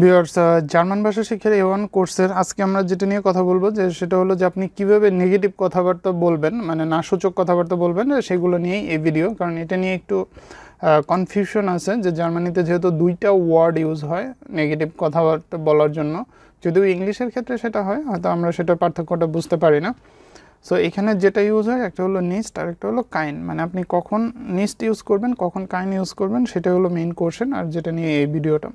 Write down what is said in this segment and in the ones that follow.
viewers German ভাষা শিক্ষার এ one কোর্সের আজকে আমরা যেটা নিয়ে কথা বলবো যে সেটা হলো যে আপনি কীভাবে নেগেটিভ কথাবার্তা বলবেন মানে নাসূচক কথাবার্তা বলবেন সেগুলো নিয়েই এই ভিডিও কারণ এটা নিয়ে একটু কনফিউশন আছে যে জার্মানিতে যেহেতু দুইটা ওয়ার্ড ইউজ হয় নেগেটিভ কথাবার্তা বলার জন্য যদিও ইংলিশের ক্ষেত্রে সেটা হয় হয়তো আমরা সেটার পার্থক্যটা বুঝতে পারি না সো এখানে যেটা ইউজ হয় একটা হলো নিস্ট আর একটা হলো কাইন মানে আপনি কখন নিস্ট ইউজ করবেন কখন কাইন ইউজ করবেন সেটা হলো মেইন কোর্শন আর যেটা নিয়ে এই ভিডিওটা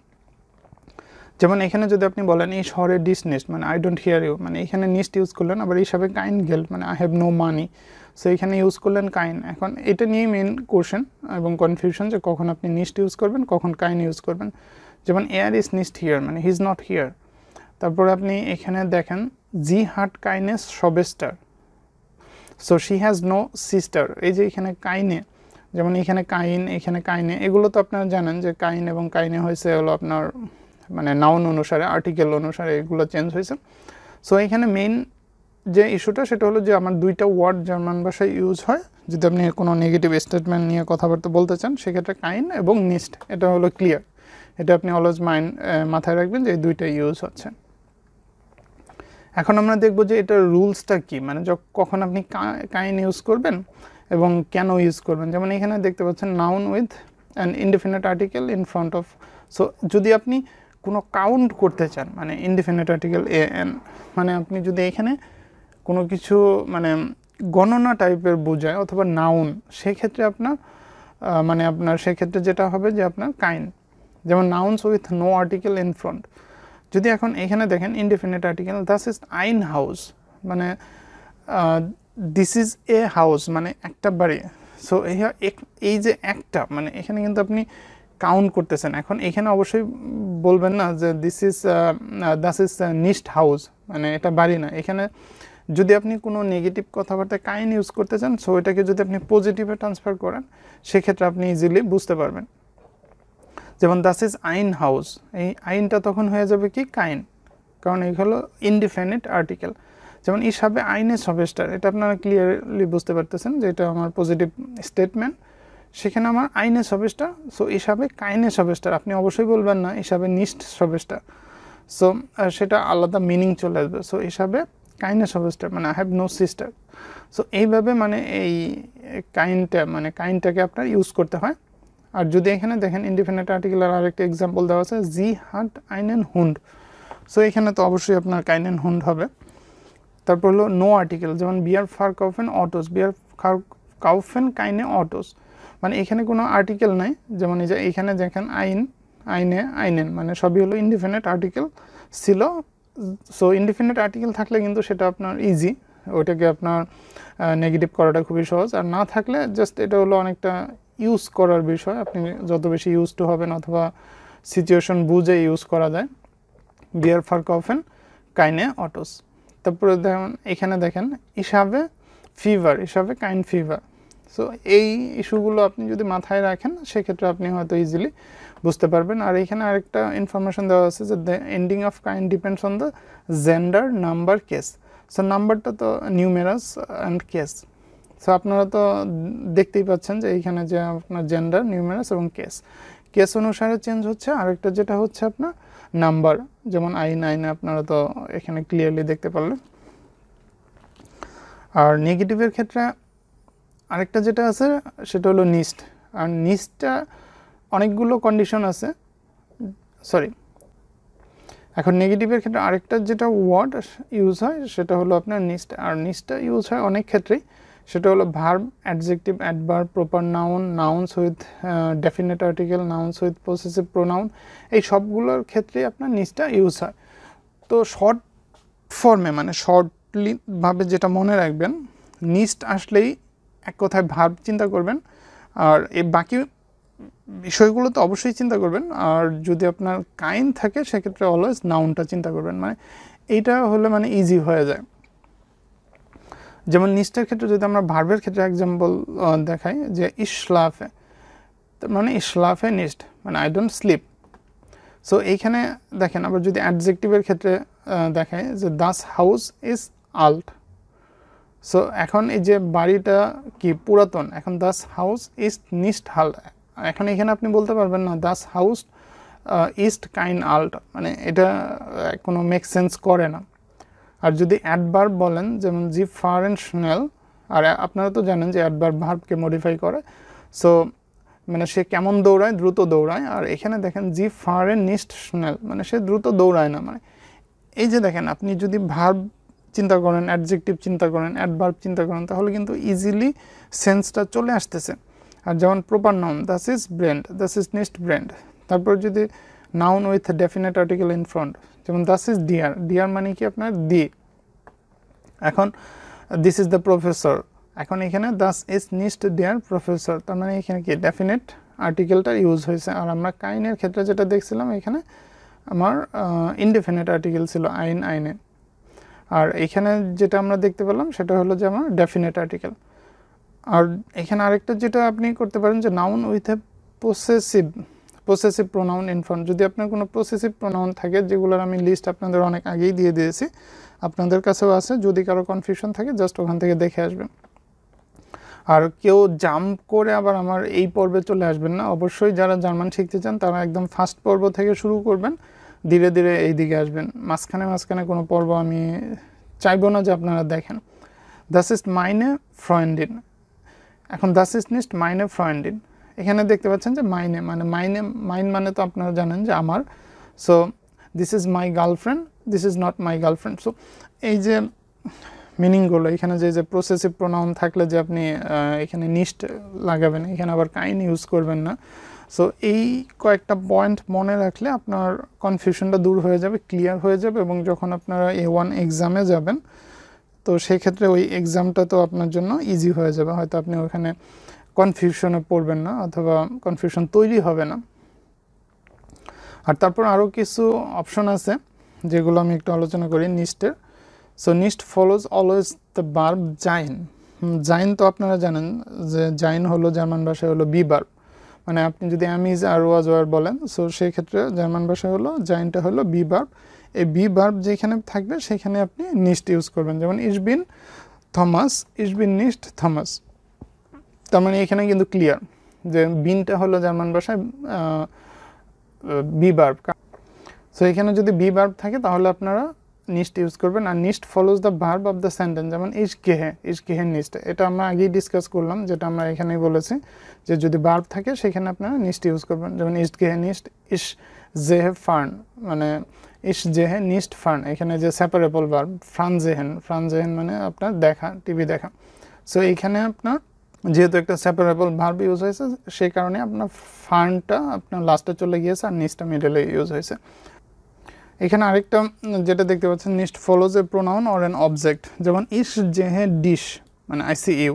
যেমন এখানে যদি আপনি বলেন এই শহরে ডিস নেস্ট মানে আই ডোন্ট হিয়ার ইউ মানে এখানে নিস্ট ইউজ করলেন আবার সবে কাইন্ড গেল মানে I have no money so এখানে ইউজ করলেন কাইন এখন এটা নিয়েই মেন কোশ্চেন এবং কনফিউশন যে কখন আপনি নিস্ট ইউজ করবেন কখন কাইন ইউজ করবেন যেমন এয়ার ইজ নিস্ট হিয়ার মানে হি ইজ নট হিয়ার তারপরে আপনি এখানে দেখেন জি হার্ট কাইনেস সবেস্টার so she has no sister এই যে এখানে কাইনে যেমন এখানে কাইন এখানে কাইনে এগুলো তো আপনারা জানেন যে কাইন এবং কাইনে হয়েছে হলো আপনার মানে নাউন অনুসারে আর্টিকেল অনুসারে এগুলো চেঞ্জ হয়েছে সো এখানে মেইন যে ইস্যুটা সেটা হলো যে আমার দুইটা ওয়ার্ড জার্মান ভাষায় ইউজ হয় যদি আপনি কোনো নেগেটিভ স্টেটমেন্ট নিয়ে কথাবার্তা বলতে চান সেক্ষেত্রে কাইন এবং নিস্ট এটা হলো ক্লিয়ার এটা আপনি অলওয়েজ মাইন্ড মাথায় রাখবেন যে এই দুইটা ইউজ হচ্ছে এখন আমরা দেখব যে এটার রুলসটা কী মানে কখন আপনি কাইন ইউজ করবেন এবং কেন ইউজ করবেন যেমন এখানে দেখতে পাচ্ছেন noun with an indefinite article in front of so যদি আপনি কোনো কাউন্ট করতে চান মানে ইনডিফিনিট আর্টিকেল এ এন মানে আপনি যদি এখানে কোনো কিছু মানে গণনা টাইপের বোঝায় অথবা নাউন সেক্ষেত্রে আপনার মানে আপনার সেক্ষেত্রে যেটা হবে যে আপনার কাইন্ড যেমন nouns with no article in front যদি এখন এখানে দেখেন ইনডিফিনিট আর্টিকেল দাস ইজ আইন হাউস মানে দিস ইজ এ হাউস মানে একটা বাড়ি সো এই যে একটা মানে এখানে কিন্তু আপনি কাউন্ট করতেছেন এখন এখানে অবশ্যই বলবেন না যে দিস ইজ দাস ইজ নিস্ট হাউস মানে এটা বাড়ি না এখানে যদি আপনি কোনো নেগেটিভ কথাবার্তা কাইন ইউজ করতে চান সো এটাকে যদি আপনি পজিটিভে ট্রান্সফার করেন সেক্ষেত্রে আপনি ইজিলি বুঝতে পারবেন যেমন দাস ইজ আইন হাউস এই আইনটা তখন হয়ে যাবে কি কাইন কারণ এই হলো ইনডিফিনিট আর্টিকেল যেমন ইসাবে আইনের সবেস্টার এটা আপনারা ক্লিয়ারলি বুঝতে পারতেছেন যে এটা আমার পজিটিভ স্টেটমেন্ট সেখানে আমার আইনে সবেস্টা সো এসাবে কাইনে সবেসটার আপনি অবশ্যই বলবেন না এসাবে নিস্ট সবেস্টার সো সেটা আলাদা মিনিং চলে আসবে সো এসাবে কাইনে সবেসটার মানে I have no sister so এইভাবে মানে এই কাইনটা মানে কাইনটাকে আপনার ইউজ করতে হয় আর যদি এখানে দেখেন ইন্ডিপেন্ডেন্ট আর আরেকটা এক্সাম্পল দেওয়া আছে জি হাট অ্যান্ড হুন্ড সো এখানে তো অবশ্যই আপনার অ্যান্ড হুন্ড হবে তারপর হলো নো আর্টিকেল যেমন বিয়ার ফার কাউফেন অটোস বিয়ার ফার কাউফেন কাইনে অটোস মানে এখানে কোনো আর্টিকেল নাই যেমন এই যে এখানে দেখেন আইন আইনে আইনেন মানে সবই হলো ইন্ডিফিনিট আর্টিকেল ছিল সো ইন্ডিফিনিট আর্টিকেল থাকলে কিন্তু সেটা আপনার ইজি ওইটাকে আপনার নেগেটিভ করাটা খুবই সহজ আর না থাকলে জাস্ট এটা হলো অনেকটা ইউজ করার বিষয় আপনি যত বেশি ইউজ টু হবেন অথবা সিচুয়েশন বুঝে ইউজ করা যায় বিয়ার ফার কফেন কাইনে অটোস তারপরে দেখেন এখানে দেখেন হিসাবে ফিভার হিসাবে কাইন ফিভার সো এই ইস্যুগুলো আপনি যদি মাথায় রাখেন সেক্ষেত্রে আপনি হয়তো ইজিলি বুঝতে পারবেন আর এখানে আরেকটা ইনফরমেশন দেওয়া আছে যে the ending of kind depends on the gender number case so নাম্বারটা তো নিউমেরাস অ্যান্ড কেস সো আপনারা তো দেখতেই পাচ্ছেন যে এইখানে যে আপনার জেন্ডার নিউমেরাস এবং কেস কেস অনুসারে চেঞ্জ হচ্ছে আরেকটা যেটা হচ্ছে আপনার নাম্বার যেমন আই নাইনে আপনারা তো এখানে ক্লিয়ারলি দেখতে পারলেন আর নেগেটিভের ক্ষেত্রে আরেকটা যেটা আছে সেটা হলো নিস্ট আর নিস্টটা অনেকগুলো কন্ডিশন আছে সরি এখন নেগেটিভের ক্ষেত্রে আরেকটা যেটা ওয়ার্ড ইউজ হয় সেটা হলো আপনার নিস্ট আর নিস্টটা ইউজ হয় অনেক ক্ষেত্রেই সেটা হলো verb adjective adverb proper noun nouns with definite article nouns with possessive pronoun এই সবগুলোর ক্ষেত্রে আপনার নিস্টটা ইউজ হয় তো শর্ট ফর্মে মানে শর্টলিভাবে যেটা মনে রাখবেন নিস্ট আসলেই এক কথায় ভাব চিন্তা করবেন আর এই বাকি বিষয়গুলো তো অবশ্যই চিন্তা করবেন আর যদি আপনার কাইন থাকে সেক্ষেত্রে অলওয়েজ নাউনটা চিন্তা করবেন মানে এইটা হলে মানে ইজি হয়ে যায় যেমন নিচটার ক্ষেত্রে যদি আমরা ভার্বের ক্ষেত্রে এক্সাম্পল দেখাই যে ইসলাফে মানে ইসলাফে নিস্ট মানে আই ডোন্ট স্লিপ সো এইখানে দেখেন আবার যদি অ্যাডজেক্টিভের ক্ষেত্রে দেখায় যে দাস হাউস ইজ আল্ট সো এখন এই যে বাড়িটা কি পুরাতন এখন দাস হাউস ইস্ট নিস্ট হাল এখন এখানে আপনি বলতে পারবেন না দাস হাউস ইস্ট কাইন আল্ট মানে এটা কোনো মেক সেন্স করে না আর যদি অ্যাডবার বলেন যেমন জি ফারেনশনাল আর আপনারা তো জানেন যে অ্যাডবার ভার্বকে মডিফাই করে সো মানে সে কেমন দৌড়ায় দ্রুত দৌড়ায় আর এখানে দেখেন জি নিস্ট স্নেল মানে সে দ্রুত দৌড়ায় না মানে এই যে দেখেন আপনি যদি ভার্ব চিন্তা করেন অ্যাডজেক্টিভ চিন্তা করেন অ্যাডভার্ব চিন্তা করেন তাহলে কিন্তু ইজিলি সেন্সটা চলে আসতেছে আর যেমন প্রপার নাউন দ্যাস ইজ ব্র্যান্ড দ্যাস ইজ নেক্সট ব্র্যান্ড তারপর যদি noun with definite article in front যেমন দ্যাস ইজ ডিয়ার ডিয়ার মানে কি আপনার দি এখন দিস ইজ দ্য প্রফেসর এখন এখানে দাস ইজ নিস্ট ডিয়ার প্রফেসর তার মানে এখানে কি ডেফিনেট আর্টিকেলটা ইউজ হয়েছে আর আমরা কাইনের ক্ষেত্রে যেটা দেখছিলাম এখানে আমার ইনডেফিনেট আর্টিকেল ছিল আইন আইনের আর এখানে যেটা আমরা দেখতে পেলাম সেটা হলো যে আমার ডেফিনেট আর্টিকেল আর এখানে আরেকটা যেটা আপনি করতে পারেন যে noun with a possessive possessive pronoun ইনফর্ম যদি আপনার কোনো প্রসেসিভ প্রোনাউন থাকে যেগুলোর আমি লিস্ট আপনাদের অনেক আগেই দিয়ে দিয়েছি আপনাদের কাছেও আছে যদি কারো কনফিউশন থাকে জাস্ট ওখান থেকে দেখে আসবেন আর কেউ জাম্প করে আবার আমার এই পর্বে চলে আসবেন না অবশ্যই যারা জার্মান শিখতে চান তারা একদম ফার্স্ট পর্ব থেকে শুরু করবেন ধীরে ধীরে এই দিকে আসবেন মাঝখানে মাঝখানে কোনো পর্ব আমি চাইবো না যে আপনারা দেখেন দাস ইস্ট মাইনে ফ্রয়েন্ডিন এখন দাস ইস্ট নিস্ট মাইনে ফ্রয়েন্ডিন এখানে দেখতে পাচ্ছেন যে মাইনে মানে মাইনে মাইন মানে তো আপনারা জানেন যে আমার so this is my girlfriend this is not my girlfriend so এই যে মিনিংগুলো এখানে যে যে প্রসেসিভ প্রোনাউন থাকলে যে আপনি এখানে নিস্ট লাগাবেন এখানে আবার কাইন ইউজ করবেন না সো এই কয়েকটা পয়েন্ট মনে রাখলে আপনার কনফিউশনটা দূর হয়ে যাবে ক্লিয়ার হয়ে যাবে এবং যখন আপনারা এ ওয়ান এক্সামে যাবেন তো সেক্ষেত্রে ওই এক্সামটা তো আপনার জন্য ইজি হয়ে যাবে হয়তো আপনি ওখানে কনফিউশনে পড়বেন না অথবা কনফিউশন তৈরি হবে না আর তারপর আরও কিছু অপশন আছে যেগুলো আমি একটু আলোচনা করি নিস্টের সো নিস্ট ফলোজ অলওয়েজ দ্য বার্ব জাইন জাইন তো আপনারা জানেন যে জাইন হলো জার্মান ভাষায় হলো বি বার্ব মানে আপনি যদি আমিজ আর ওয়াজ ওয়ার বলেন সো সেই ক্ষেত্রে জার্মান ভাষায় হলো জাইনটা হলো বি বার্ব এই বি বার্ব যেখানে থাকবে সেখানে আপনি নিস্ট ইউজ করবেন যেমন ইসবিন থমাস ইসবিন নিস্ট থমাস তার মানে এখানে কিন্তু ক্লিয়ার যে বিনটা হলো জার্মান ভাষায় বি বার্ব সো এখানে যদি বি বার্ব থাকে তাহলে আপনারা নিস্ট ইউজ করবেন আর নিস্ট follows the verb of the sentence যেমন ইস কেহে ইস গেহের নিস্ট এটা আমরা আগেই ডিসকাস করলাম যেটা আমরা এখানেই বলেছি যে যদি ভার্ব থাকে সেখানে আপনারা নিস্ট ইউজ করবেন যেমন ইস্ট গেহে নিস্ট ইস জেহে ফার্ন মানে ইস জেহে নিস্ট ফার্ন এখানে যে সেপারেবল ভার্ব ফ্রান জেহেন ফ্রান জেহেন মানে আপনার দেখা টিভি দেখা সো এখানে আপনার যেহেতু একটা সেপারেবল ভার্ব ইউজ হয়েছে সেই কারণে আপনার ফার্নটা আপনার লাস্টে চলে গিয়েছে আর নিস্টটা মিডলে ইউজ হয়েছে এখানে আরেকটা যেটা দেখতে পাচ্ছেন নিস্ট follows a pronoun or an object যেমন ইস জেহে ডিশ মানে আইসি ইউ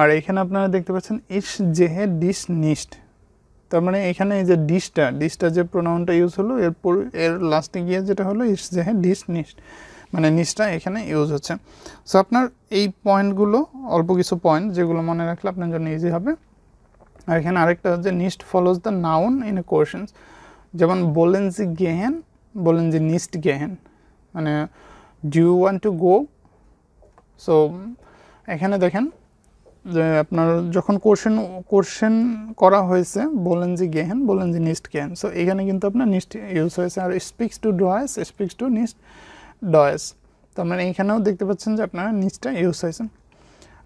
আর এখানে আপনারা দেখতে পাচ্ছেন ইস জেহে ডিশ নিস্ট তার মানে এখানে এই যে ডিশটা ডিশটা যে প্রোনাউনটা ইউজ হলো এরপর এর লাস্টে গিয়ে যেটা হলো ইস জেহে ডিশ নিস্ট মানে নিস্টটা এখানে ইউজ হচ্ছে সো আপনার এই পয়েন্টগুলো অল্প কিছু পয়েন্ট যেগুলো মনে রাখলে আপনার জন্য ইজি হবে আর এখানে আরেকটা হচ্ছে নিস্ট follows the noun in a questions যেমন জি গেহেন বললেন যে নিস্ট গেহেন মানে do you want to go so এখানে দেখেন যে আপনার যখন কোশ্চেন কোশ্চেন করা হয়েছে বলেন যে গেহেন বলেন যে নিস্ট গেহেন সো এখানে কিন্তু আপনার নিস্ট ইউজ হয়েছে আর স্পিক্স টু ডয়েস স্পিক্স টু নিস্ট ডয়েস তো আপনার এইখানেও দেখতে পাচ্ছেন যে আপনারা নিস্টটা ইউজ হয়েছেন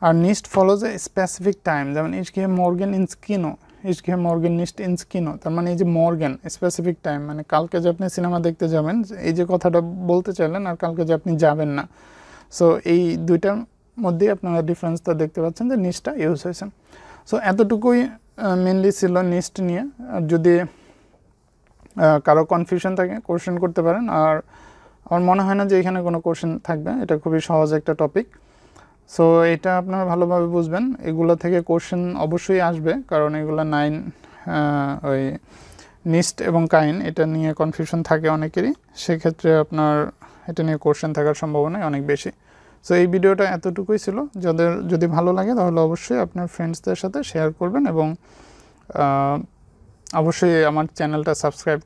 আর নিস্ট ফলোজ এ স্পেসিফিক টাইম যেমন ইস কে মর্গেন ইন স্কিনো ইসকে নিস্ট ইন স্কিনো তার মানে এই যে মর্গেন স্পেসিফিক টাইম মানে কালকে যে আপনি সিনেমা দেখতে যাবেন এই যে কথাটা বলতে চাইলেন আর কালকে যে আপনি যাবেন না সো এই দুইটার মধ্যে আপনারা ডিফারেন্সটা দেখতে পাচ্ছেন যে নিস্টটা ইউজ হয়েছে সো এতটুকুই মেনলি ছিল নিস্ট নিয়ে আর যদি কারো কনফিউশন থাকে কোশ্চেন করতে পারেন আর আমার মনে হয় না যে এখানে কোনো কোশ্চেন থাকবে এটা খুবই সহজ একটা টপিক সো এটা আপনারা ভালোভাবে বুঝবেন এগুলো থেকে কোশ্চেন অবশ্যই আসবে কারণ এগুলো নাইন ওই নিস্ট এবং কাইন এটা নিয়ে কনফিউশন থাকে অনেকেরই সেক্ষেত্রে আপনার এটা নিয়ে কোশ্চেন থাকার সম্ভাবনাই অনেক বেশি সো এই ভিডিওটা এতটুকুই ছিল যাদের যদি ভালো লাগে তাহলে অবশ্যই আপনার ফ্রেন্ডসদের সাথে শেয়ার করবেন এবং অবশ্যই আমার চ্যানেলটা সাবস্ক্রাইব